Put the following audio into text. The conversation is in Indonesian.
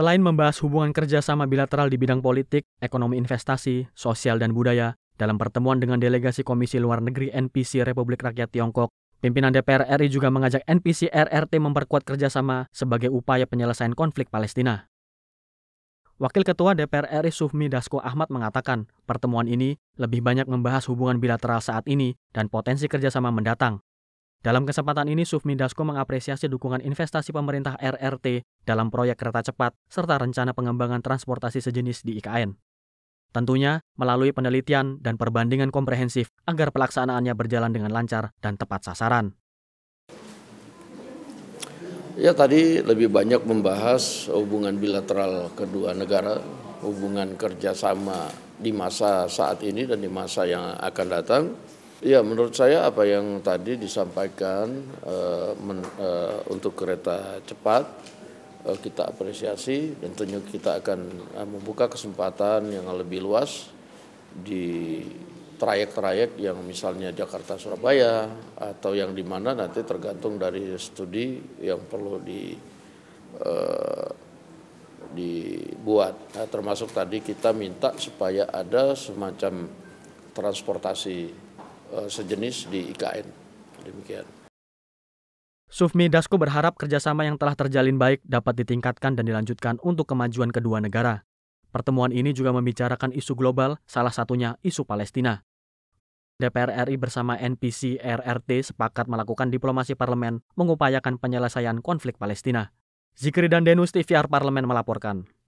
Selain membahas hubungan kerjasama bilateral di bidang politik, ekonomi investasi, sosial, dan budaya, dalam pertemuan dengan delegasi Komisi Luar Negeri NPC Republik Rakyat Tiongkok, pimpinan DPR RI juga mengajak NPC RRT memperkuat kerjasama sebagai upaya penyelesaian konflik Palestina. Wakil Ketua DPR RI Sufmi Dasko Ahmad mengatakan, pertemuan ini lebih banyak membahas hubungan bilateral saat ini dan potensi kerjasama mendatang, dalam kesempatan ini, Sufmi Dasko mengapresiasi dukungan investasi pemerintah RRT dalam proyek kereta cepat serta rencana pengembangan transportasi sejenis di IKN. Tentunya melalui penelitian dan perbandingan komprehensif agar pelaksanaannya berjalan dengan lancar dan tepat sasaran. Ya tadi lebih banyak membahas hubungan bilateral kedua negara, hubungan kerjasama di masa saat ini dan di masa yang akan datang Ya, menurut saya apa yang tadi disampaikan uh, men, uh, untuk kereta cepat uh, kita apresiasi dan tentunya kita akan uh, membuka kesempatan yang lebih luas di trayek-trayek yang misalnya Jakarta Surabaya atau yang di mana nanti tergantung dari studi yang perlu di uh, dibuat. Nah, termasuk tadi kita minta supaya ada semacam transportasi Eh, sejenis di IKN. Demikian. Sufmi Dasko berharap kerjasama yang telah terjalin baik dapat ditingkatkan dan dilanjutkan untuk kemajuan kedua negara. Pertemuan ini juga membicarakan isu global, salah satunya isu Palestina. DPR RI bersama NPC RRT sepakat melakukan diplomasi parlemen mengupayakan penyelesaian konflik Palestina. Zikri dan Denus TVR Parlemen melaporkan.